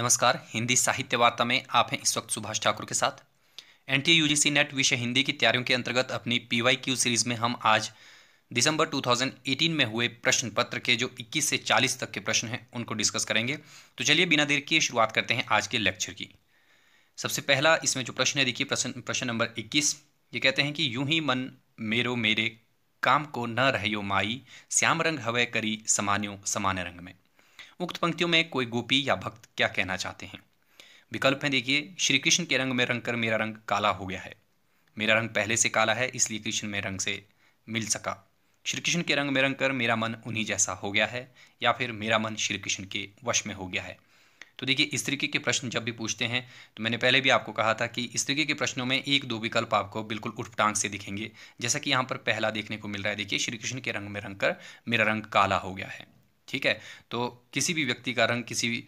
नमस्कार हिंदी साहित्य वार्ता में आप हैं इस वक्त सुभाष ठाकुर के साथ एन टी नेट विषय हिंदी की तैयारियों के अंतर्गत अपनी पी वाई क्यू सीरीज में हम आज दिसंबर 2018 में हुए प्रश्न पत्र के जो 21 से 40 तक के प्रश्न हैं उनको डिस्कस करेंगे तो चलिए बिना देर किए शुरुआत करते हैं आज के लेक्चर की सबसे पहला इसमें जो प्रश्न है देखिए प्रश्न प्रश्न नंबर 21 ये कहते हैं कि यूं ही मन मेरो मेरे काम को न रहियो माई श्याम रंग हवे करी समान्यो समान्य रंग में उक्त पंक्तियों में कोई गोपी या भक्त क्या कहना चाहते हैं विकल्प हैं देखिए श्री कृष्ण के रंग में रंग कर मेरा रंग काला हो गया है मेरा रंग पहले से काला है इसलिए कृष्ण में रंग से मिल सका श्री कृष्ण के रंग में रंग कर मेरा मन उन्हीं जैसा हो गया है या फिर मेरा मन श्री कृष्ण के वश में हो गया है तो देखिए इस तरीके के प्रश्न जब भी पूछते हैं तो मैंने पहले भी आपको कहा था कि इस तरीके के प्रश्नों में एक दो विकल्प आपको बिल्कुल उठपटांग से दिखेंगे जैसा कि यहाँ पर पहला देखने को मिल रहा है देखिए श्री कृष्ण के रंग में रंग कर मेरा रंग काला हो गया है ठीक है तो किसी भी व्यक्ति का रंग किसी भी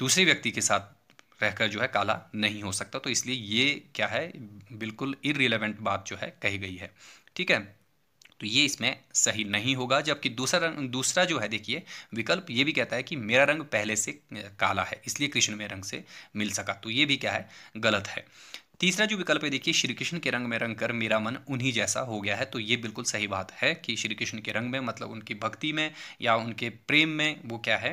दूसरे व्यक्ति के साथ रहकर जो है काला नहीं हो सकता तो इसलिए ये क्या है बिल्कुल इरिलेवेंट बात जो है कही गई है ठीक है तो ये इसमें सही नहीं होगा जबकि दूसरा रंग दूसरा जो है देखिए विकल्प ये भी कहता है कि मेरा रंग पहले से काला है इसलिए कृष्ण में रंग से मिल सका तो ये भी क्या है गलत है तीसरा जो विकल्प है देखिए श्री कृष्ण के रंग में रंग कर मेरा मन उन्हीं जैसा हो गया है तो ये बिल्कुल सही बात है कि श्री कृष्ण के रंग में मतलब उनकी भक्ति में या उनके प्रेम में वो क्या है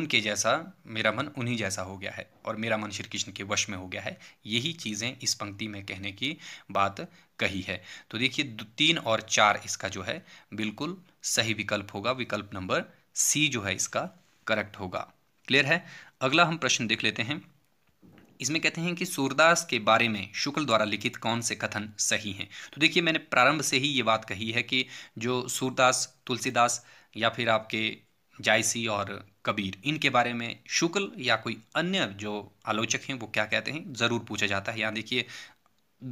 उनके जैसा मेरा मन उन्हीं जैसा हो गया है और मेरा मन श्री कृष्ण के वश में हो गया है यही चीज़ें इस पंक्ति में कहने की बात कही है तो देखिए तीन और चार इसका जो है बिल्कुल सही विकल्प होगा विकल्प नंबर सी जो है इसका करेक्ट होगा क्लियर है अगला हम प्रश्न देख लेते हैं इसमें कहते हैं कि सूरदास के बारे में शुक्ल द्वारा लिखित कौन से कथन सही हैं तो देखिए मैंने प्रारंभ से ही ये बात कही है कि जो सूरदास तुलसीदास या फिर आपके जायसी और कबीर इनके बारे में शुक्ल या कोई अन्य जो आलोचक हैं वो क्या कहते हैं ज़रूर पूछा जाता है यहाँ देखिए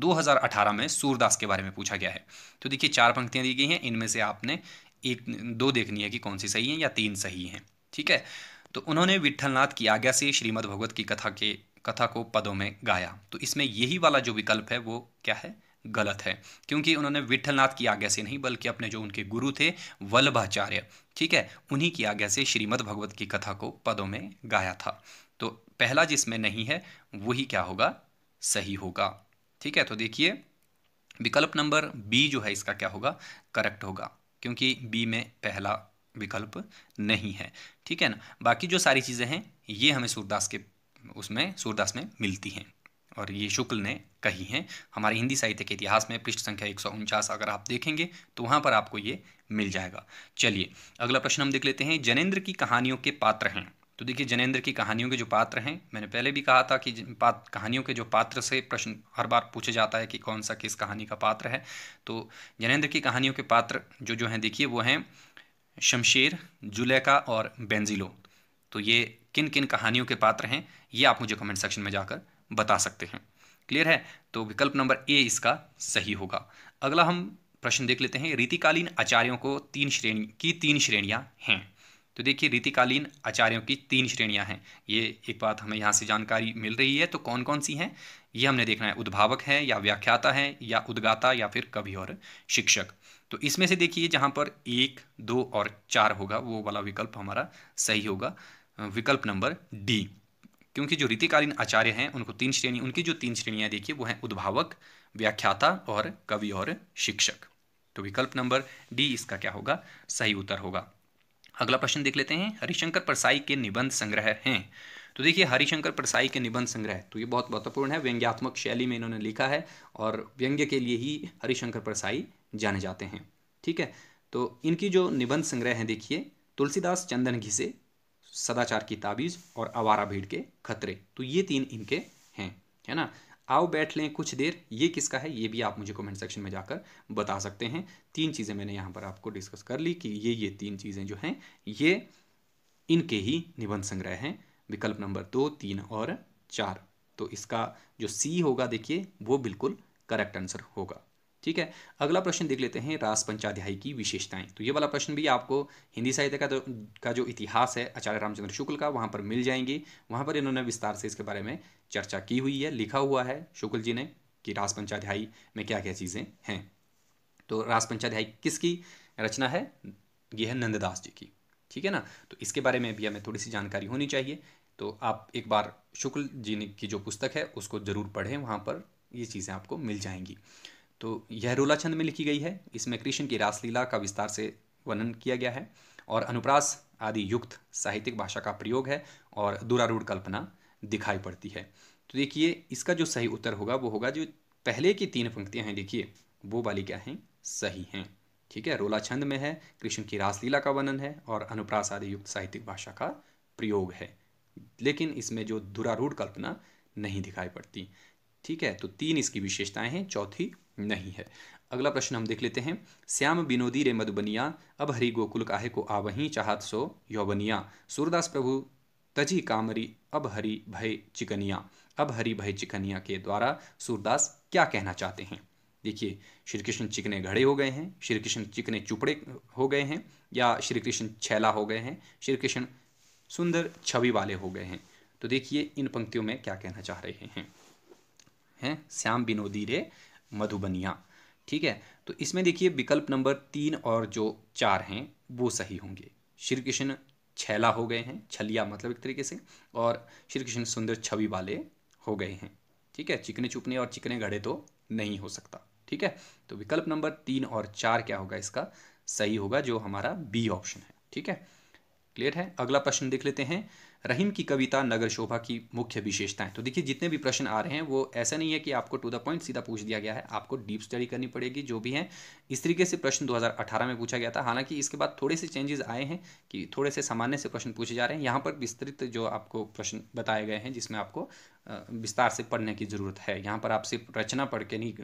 2018 में सूरदास के बारे में पूछा गया है तो देखिए चार पंक्तियाँ दी गई हैं इनमें से आपने एक दो देखनी है कि कौन सी सही है या तीन सही हैं ठीक है तो उन्होंने विठ्ठलनाथ की आज्ञा से श्रीमद भगवत की कथा के कथा को पदों में गाया तो इसमें यही वाला जो विकल्प है वो क्या है गलत है क्योंकि उन्होंने विठलनाथ की आज्ञा से नहीं बल्कि अपने जो उनके गुरु थे वल्लभाचार्य ठीक है उन्हीं की आज्ञा से श्रीमद् भगवत की कथा को पदों में गाया था तो पहला जिसमें नहीं है वही क्या होगा सही होगा ठीक है तो देखिए विकल्प नंबर बी जो है इसका क्या होगा करेक्ट होगा क्योंकि बी में पहला विकल्प नहीं है ठीक है ना बाकी जो सारी चीज़ें हैं ये हमें सूरदास के उसमें सूरदास में मिलती हैं और ये शुक्ल ने कही हैं हमारे हिंदी साहित्य के इतिहास में पृष्ठ संख्या एक अगर आप देखेंगे तो वहाँ पर आपको ये मिल जाएगा चलिए अगला प्रश्न हम देख लेते हैं जनेन्द्र की कहानियों के पात्र हैं तो देखिए जनेन्द्र की कहानियों के जो पात्र हैं मैंने पहले भी कहा था कि कहानियों के जो पात्र से प्रश्न हर बार पूछा जाता है कि कौन सा किस कहानी का पात्र है तो जनेन्द्र की कहानियों के पात्र जो जो हैं देखिए वो हैं शमशेर जुलेका और बेंजिलो तो ये किन किन कहानियों के पात्र हैं ये आप मुझे कमेंट सेक्शन में जाकर बता सकते हैं क्लियर है तो विकल्प नंबर ए इसका सही होगा अगला हम प्रश्न देख लेते हैं रीतिकालीन आचार्यों को तीन श्रेणी की तीन श्रेणियाँ हैं तो देखिए रीतिकालीन आचार्यों की तीन श्रेणियां हैं ये एक बात हमें यहाँ से जानकारी मिल रही है तो कौन कौन सी हैं ये हमने देखना है उद्भावक है या व्याख्याता है या उद्गाता या फिर कवि और शिक्षक तो इसमें से देखिए जहाँ पर एक दो और चार होगा वो वाला विकल्प हमारा सही होगा विकल्प नंबर डी क्योंकि जो रीतिकालीन आचार्य हैं उनको तीन श्रेणी उनकी जो तीन श्रेणियां देखिए वो हैं उद्भावक व्याख्याता और कवि और शिक्षक तो विकल्प नंबर डी इसका क्या होगा सही उत्तर होगा अगला प्रश्न देख लेते हैं हरिशंकर परसाई के निबंध संग्रह हैं तो देखिए हरिशंकर परसाई के निबंध संग्रह तो ये बहुत महत्वपूर्ण है व्यंग्यात्मक शैली में इन्होंने लिखा है और व्यंग्य के लिए ही हरिशंकर परसाई जाने जाते हैं ठीक है तो इनकी जो निबंध संग्रह है देखिए तुलसीदास चंदन घिसे सदाचार की ताबीज़ और आवारा भीड़ के खतरे तो ये तीन इनके हैं है ना आओ बैठ लें कुछ देर ये किसका है ये भी आप मुझे कमेंट सेक्शन में जाकर बता सकते हैं तीन चीज़ें मैंने यहाँ पर आपको डिस्कस कर ली कि ये ये तीन चीज़ें जो हैं ये इनके ही निबंध संग्रह हैं विकल्प नंबर दो तीन और चार तो इसका जो सी होगा देखिए वो बिल्कुल करेक्ट आंसर होगा ठीक है अगला प्रश्न देख लेते हैं रास पंचाध्याय की विशेषताएं तो ये वाला प्रश्न भी आपको हिंदी साहित्य का का जो इतिहास है आचार्य रामचंद्र शुक्ल का वहाँ पर मिल जाएंगे वहाँ पर इन्होंने विस्तार से इसके बारे में चर्चा की हुई है लिखा हुआ है शुक्ल जी ने कि रास पंचाध्यायी में क्या क्या चीज़ें हैं तो रास पंचाध्याय किसकी रचना है ये है नंददास जी की ठीक है ना तो इसके बारे में भी हमें थोड़ी सी जानकारी होनी चाहिए तो आप एक बार शुक्ल जी की जो पुस्तक है उसको ज़रूर पढ़ें वहाँ पर ये चीज़ें आपको मिल जाएंगी तो यह रोला छंद में लिखी गई है इसमें कृष्ण की रासलीला का विस्तार से वर्णन किया गया है और अनुप्रास आदि युक्त साहित्यिक भाषा का प्रयोग है और दुरारूढ़ कल्पना दिखाई पड़ती है तो देखिए इसका जो सही उत्तर होगा वो होगा जो पहले की तीन पंक्तियाँ हैं देखिए वो वाली क्या हैं सही हैं ठीक है रोला छंद में है कृष्ण की रासलीला का वर्णन है और अनुप्रास आदि युक्त साहित्यिक भाषा का प्रयोग है लेकिन इसमें जो दुरारूढ़ कल्पना नहीं दिखाई पड़ती ठीक है तो तीन इसकी विशेषताएं हैं चौथी नहीं है अगला प्रश्न हम देख लेते हैं श्याम बिनोदी रे मधुबनिया अब हरि गोकुल काहे को आवही चाहत सो यौवनिया सूरदास प्रभु तजी कामरी अब हरि भय चिकनिया अब हरि भय चिकनिया के द्वारा सूरदास क्या कहना चाहते हैं देखिए श्री कृष्ण चिकने घड़े हो गए हैं श्री कृष्ण चिकने चुपड़े हो गए हैं या श्री कृष्ण छैला हो गए हैं श्री कृष्ण सुंदर छवि वाले हो गए हैं तो देखिए इन पंक्तियों में क्या कहना चाह रहे हैं हैं श्याम बिनोदी रे मधुबनिया ठीक है तो इसमें देखिए विकल्प नंबर तीन और जो चार हैं वो सही होंगे श्री कृष्ण छैला हो गए हैं छलिया मतलब एक तरीके से और श्री कृष्ण सुंदर छवि वाले हो गए हैं ठीक है चिकने चुपने और चिकने घड़े तो नहीं हो सकता ठीक है तो विकल्प नंबर तीन और चार क्या होगा इसका सही होगा जो हमारा बी ऑप्शन है ठीक है क्लियर है अगला प्रश्न देख लेते हैं रहीम की कविता नगर शोभा की मुख्य विशेषताएं तो देखिए जितने भी प्रश्न आ रहे हैं वो ऐसा नहीं है कि आपको टू द पॉइंट सीधा पूछ दिया गया है आपको डीप स्टडी करनी पड़ेगी जो भी है इस तरीके से प्रश्न 2018 में पूछा गया था हालांकि इसके बाद थोड़े से चेंजेस आए हैं कि थोड़े से सामान्य से प्रश्न पूछे जा रहे हैं यहाँ पर विस्तृत जो आपको प्रश्न बताए गए हैं जिसमें आपको विस्तार से पढ़ने की ज़रूरत है यहाँ पर आप सिर्फ रचना पढ़ के नहीं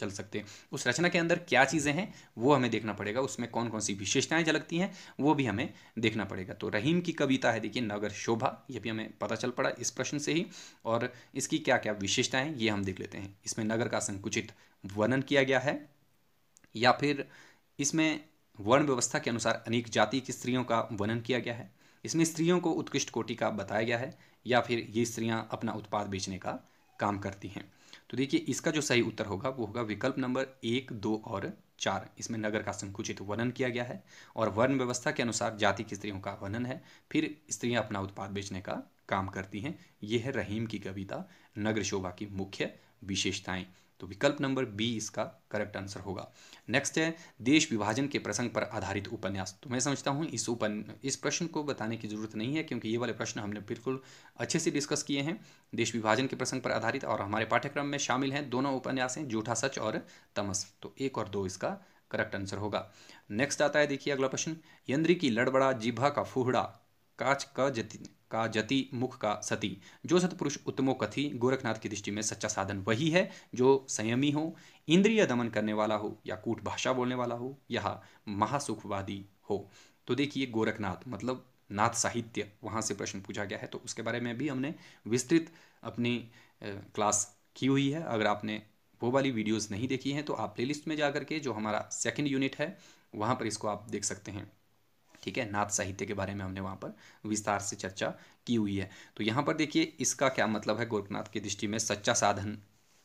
चल सकते उस रचना के अंदर क्या चीज़ें हैं वो हमें देखना पड़ेगा उसमें कौन कौन सी विशेषताएँ झलकती हैं वो भी हमें देखना पड़ेगा तो रहीम की कविता है देखिए नगर शोभा शोभा ये भी हमें पता चल पड़ा इस प्रश्न से ही और इसकी क्या क्या विशेषताएं ये हम देख लेते हैं इसमें नगर का संकुचित वर्णन किया गया है या फिर इसमें वर्ण व्यवस्था के अनुसार अनेक जाति की स्त्रियों का वर्णन किया गया है इसमें स्त्रियों को उत्कृष्ट कोटि का बताया गया है या फिर ये स्त्रियाँ अपना उत्पाद बेचने का काम करती हैं तो देखिए इसका जो सही उत्तर होगा वो होगा विकल्प नंबर एक दो और चार इसमें नगर का संकुचित वर्णन किया गया है और वर्ण व्यवस्था के अनुसार जाति की स्त्रियों का वर्णन है फिर स्त्रियां अपना उत्पाद बेचने का काम करती हैं यह है रहीम की कविता नगर शोभा की मुख्य विशेषताएं तो विकल्प नंबर बी इसका करेक्ट आंसर होगा नेक्स्ट है देश विभाजन के प्रसंग पर आधारित उपन्यास तो मैं समझता हूँ इस उपन इस प्रश्न को बताने की जरूरत नहीं है क्योंकि ये वाले प्रश्न हमने बिल्कुल अच्छे से डिस्कस किए हैं देश विभाजन के प्रसंग पर आधारित और हमारे पाठ्यक्रम में शामिल हैं दोनों उपन्यास हैं जूठा सच और तमस तो एक और दो इसका करेक्ट आंसर होगा नेक्स्ट आता है देखिए अगला प्रश्न यंद्री की लड़बड़ा जिभा का फूहड़ा काच का जति का जति मुख का सती जो सतपुरुष उत्तमो कथी गोरखनाथ की दृष्टि में सच्चा साधन वही है जो संयमी हो इंद्रिय दमन करने वाला हो या कूट भाषा बोलने वाला हो या महासुखवादी हो तो देखिए गोरखनाथ मतलब नाथ साहित्य वहाँ से प्रश्न पूछा गया है तो उसके बारे में भी हमने विस्तृत अपनी क्लास की हुई है अगर आपने वो वाली वीडियोस नहीं देखी हैं तो आप प्लेलिस्ट में जा करके जो हमारा सेकंड यूनिट है वहाँ पर इसको आप देख सकते हैं ठीक है नाथ साहित्य के बारे में हमने वहाँ पर विस्तार से चर्चा की हुई है तो यहाँ पर देखिए इसका क्या मतलब है गोरखनाथ की दृष्टि में सच्चा साधन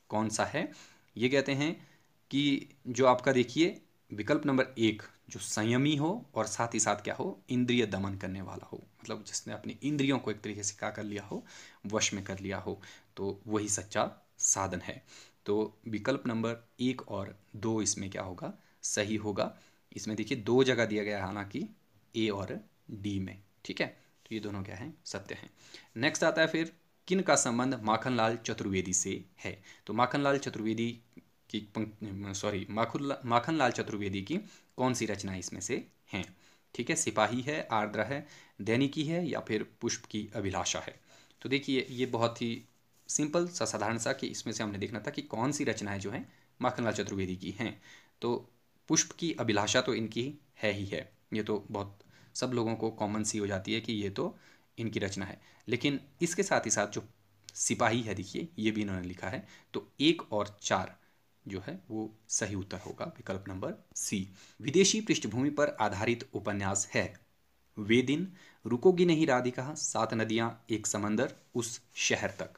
कौन सा है ये कहते हैं कि जो आपका देखिए विकल्प नंबर एक जो संयमी हो और साथ ही साथ क्या हो इंद्रिय दमन करने वाला हो मतलब जिसने अपनी इंद्रियों को एक तरीके से क्या कर लिया हो वश में कर लिया हो तो वही सच्चा साधन है तो विकल्प नंबर एक और दो इसमें क्या होगा सही होगा इसमें देखिए दो जगह दिया गया है हालांकि ए और डी में ठीक है तो ये दोनों क्या है सत्य है नेक्स्ट आता है फिर किन का संबंध माखनलाल चतुर्वेदी से है तो माखनलाल चतुर्वेदी की सॉरी माखनलाल चतुर्वेदी की कौन सी रचना इसमें से हैं ठीक है सिपाही है आर्द्र है दैनिकी है या फिर पुष्प की अभिलाषा है तो देखिए ये बहुत ही सिंपल सा साधारण सा कि इसमें से हमने देखना था कि कौन सी रचनाएं जो हैं माखनलाल चतुर्वेदी की हैं तो पुष्प की अभिलाषा तो इनकी है ही है ये तो बहुत सब लोगों को कॉमन सी हो जाती है कि ये तो इनकी रचना है लेकिन इसके साथ ही साथ जो सिपाही है देखिए ये भी इन्होंने लिखा है तो एक और चार जो है वो सही उत्तर होगा विकल्प नंबर सी विदेशी पृष्ठभूमि पर आधारित उपन्यास है वे दिन रुकोगी नहीं राधिका सात नदियां एक समंदर उस शहर तक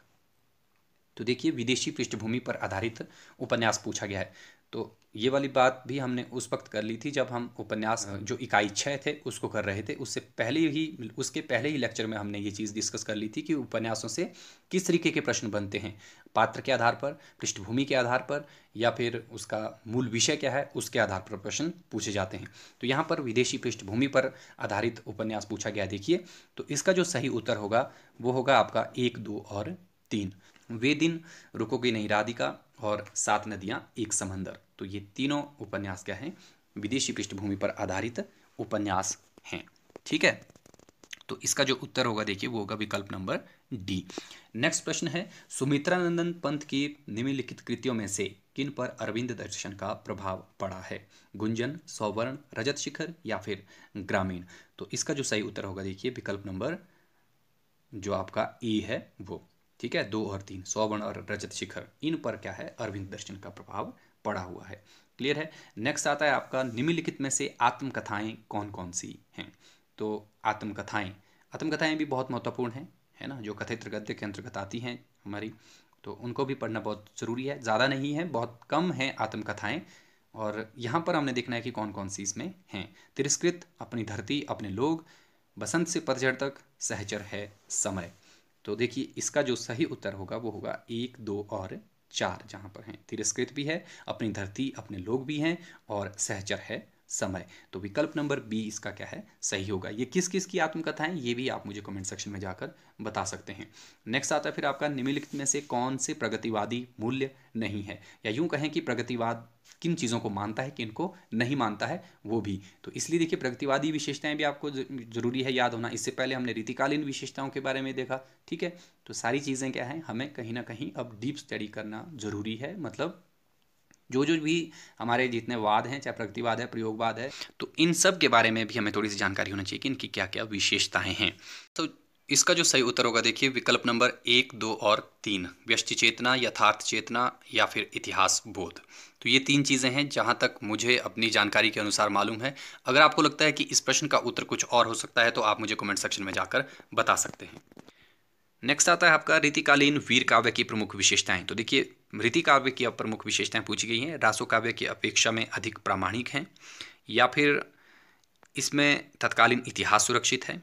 तो देखिए विदेशी पृष्ठभूमि पर आधारित उपन्यास पूछा गया है तो ये वाली बात भी हमने उस वक्त कर ली थी जब हम उपन्यास हाँ। जो इकाई छः थे उसको कर रहे थे उससे पहले ही उसके पहले ही लेक्चर में हमने ये चीज़ डिस्कस कर ली थी कि उपन्यासों से किस तरीके के प्रश्न बनते हैं पात्र के आधार पर पृष्ठभूमि के आधार पर या फिर उसका मूल विषय क्या है उसके आधार पर प्रश्न पूछे जाते हैं तो यहाँ पर विदेशी पृष्ठभूमि पर आधारित उपन्यास पूछा गया देखिए तो इसका जो सही उत्तर होगा वो होगा आपका एक दो और तीन वे दिन रुकोगे नहीं राधिका और सात नदियाँ एक समंदर तो ये तीनों उपन्यास क्या हैं विदेशी पृष्ठभूमि पर आधारित उपन्यास हैं ठीक है तो इसका जो उत्तर होगा देखिए वो होगा विकल्प नंबर डी नेक्स्ट प्रश्न है सुमित्रा नंदन पंत की निम्नलिखित कृतियों में से किन पर अरविंद दर्शन का प्रभाव पड़ा है गुंजन सौवर्ण रजत शिखर या फिर ग्रामीण तो इसका जो सही उत्तर होगा देखिए विकल्प नंबर जो आपका ई है वो ठीक है दो और तीन सौवर्ण और रजत शिखर इन पर क्या है अरविंद दर्शन का प्रभाव पड़ा हुआ है क्लियर है नेक्स्ट आता है आपका निम्नलिखित में से आत्मकथाएं कौन कौन सी हैं तो आत्मकथाएं आत्मकथाएं भी बहुत महत्वपूर्ण हैं है ना जो कथित गद्य के अंतर्गत आती हैं हमारी तो उनको भी पढ़ना बहुत ज़रूरी है ज़्यादा नहीं है बहुत कम है आत्मकथाएँ और यहाँ पर हमने देखना है कि कौन कौन सी इसमें हैं तिरस्कृत अपनी धरती अपने लोग बसंत से पतझड़ तक सहचर है समय तो देखिए इसका जो सही उत्तर होगा वो होगा एक दो और चार जहाँ पर हैं तिरस्कृत भी है अपनी धरती अपने लोग भी हैं और सहचर है समय तो विकल्प नंबर बी इसका क्या है सही होगा ये किस किस की आत्मकथा है ये भी आप मुझे कमेंट सेक्शन में जाकर बता सकते हैं नेक्स्ट आता है फिर आपका निम्नलिखित में से कौन से प्रगतिवादी मूल्य नहीं है या यूं कहें कि प्रगतिवाद किन चीज़ों को मानता है किन को नहीं मानता है वो भी तो इसलिए देखिए प्रगतिवादी विशेषताएं भी आपको जरूरी है याद होना इससे पहले हमने रीतिकालीन विशेषताओं के बारे में देखा ठीक है तो सारी चीज़ें क्या हैं हमें कहीं ना कहीं अब डीप स्टडी करना जरूरी है मतलब जो जो भी हमारे जितने वाद हैं चाहे प्रगतिवाद है प्रयोगवाद है तो इन सब के बारे में भी हमें थोड़ी सी जानकारी होनी चाहिए कि इनकी क्या क्या विशेषताएं हैं तो इसका जो सही उत्तर होगा देखिए विकल्प नंबर एक दो और तीन व्यष्टि चेतना यथार्थ चेतना या फिर इतिहास बोध तो ये तीन चीज़ें हैं जहाँ तक मुझे अपनी जानकारी के अनुसार मालूम है अगर आपको लगता है कि इस प्रश्न का उत्तर कुछ और हो सकता है तो आप मुझे कमेंट सेक्शन में जाकर बता सकते हैं नेक्स्ट आता है आपका रीतिकालीन वीर काव्य की प्रमुख विशेषताएं तो देखिए रीति काव्य की प्रमुख विशेषताएं पूछी गई हैं रासो काव्य की अपेक्षा में अधिक प्रामाणिक हैं या फिर इसमें तत्कालीन इतिहास सुरक्षित है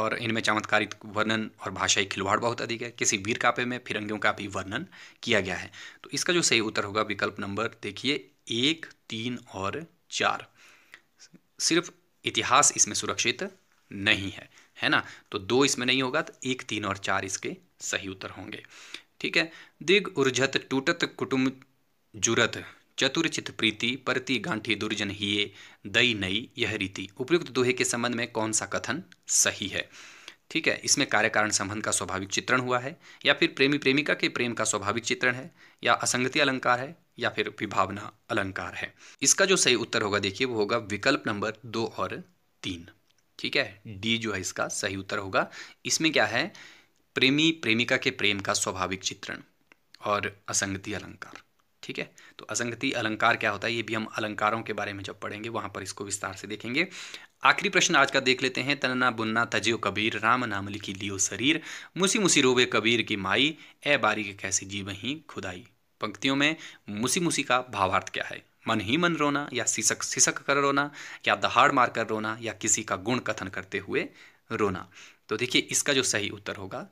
और इनमें चमत्कारिक वर्णन और भाषाई खिलवाड़ बहुत अधिक है किसी वीर काव्य में फिरंगियों का भी वर्णन किया गया है तो इसका जो सही उत्तर होगा विकल्प नंबर देखिए एक तीन और चार सिर्फ इतिहास इसमें सुरक्षित नहीं है है ना तो दो इसमें नहीं होगा तो एक तीन और चार इसके सही उत्तर होंगे ठीक है दिग उर्जत टूटत कुटुम जुरत चतुर्चित प्रीति प्रति गांठी दुर्जन हिये दई नई यह रीति उपयुक्त दोहे के संबंध में कौन सा कथन सही है ठीक है इसमें कार्य कारण संबंध का स्वाभाविक चित्रण हुआ है या फिर प्रेमी प्रेमिका के प्रेम का स्वाभाविक चित्रण है या असंगति अलंकार है या फिर विभावना अलंकार है इसका जो सही उत्तर होगा देखिए वो होगा विकल्प नंबर दो और तीन ठीक है हम्म। डी जो है इसका सही उत्तर होगा इसमें क्या है प्रेमी प्रेमिका के प्रेम का स्वाभाविक चित्रण और असंगति अलंकार ठीक है तो असंगति अलंकार क्या होता है ये भी हम अलंकारों के बारे में जब पढ़ेंगे वहां पर इसको विस्तार से देखेंगे आखिरी प्रश्न आज का देख लेते हैं तनना बुन्ना तजियो कबीर राम नाम लिखी लियो शरीर मुसी मुसी रोबे कबीर की माई ए बारी के कैसे जीव ही खुदाई पंक्तियों में मुसी मुसी का भावार्थ क्या है मन ही मन रोना या सिसक सिसक कर रोना या दहाड़ मार कर रोना या किसी का गुण कथन करते हुए रोना तो देखिए इसका जो सही उत्तर होगा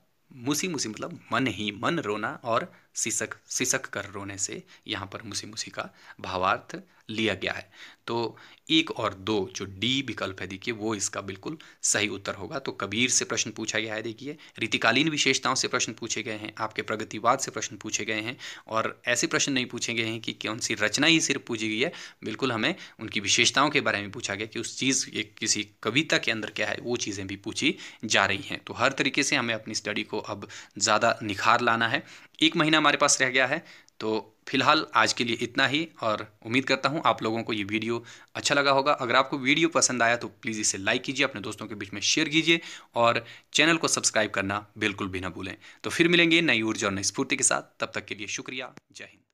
मुसी मुसी मतलब मन ही मन रोना और सिसक सिसक कर रोने से यहाँ पर मुसी मुसी का भावार्थ लिया गया है तो एक और दो जो डी विकल्प है देखिए वो इसका बिल्कुल सही उत्तर होगा तो कबीर से प्रश्न पूछा गया है देखिए रीतिकालीन विशेषताओं से प्रश्न पूछे गए हैं आपके प्रगतिवाद से प्रश्न पूछे गए हैं और ऐसे प्रश्न नहीं पूछे गए हैं कि कौन सी रचना ही सिर्फ पूछी गई है बिल्कुल हमें उनकी विशेषताओं के बारे में पूछा गया कि उस चीज़ एक किसी कविता के अंदर क्या है वो चीज़ें भी पूछी जा रही हैं तो हर तरीके से हमें अपनी स्टडी को अब ज़्यादा निखार लाना है एक महीना हमारे पास रह गया है तो फिलहाल आज के लिए इतना ही और उम्मीद करता हूँ आप लोगों को ये वीडियो अच्छा लगा होगा अगर आपको वीडियो पसंद आया तो प्लीज़ इसे लाइक कीजिए अपने दोस्तों के बीच में शेयर कीजिए और चैनल को सब्सक्राइब करना बिल्कुल भी ना भूलें तो फिर मिलेंगे नई ऊर्जा और नई स्फूर्ति के साथ तब तक के लिए शुक्रिया जय हिंद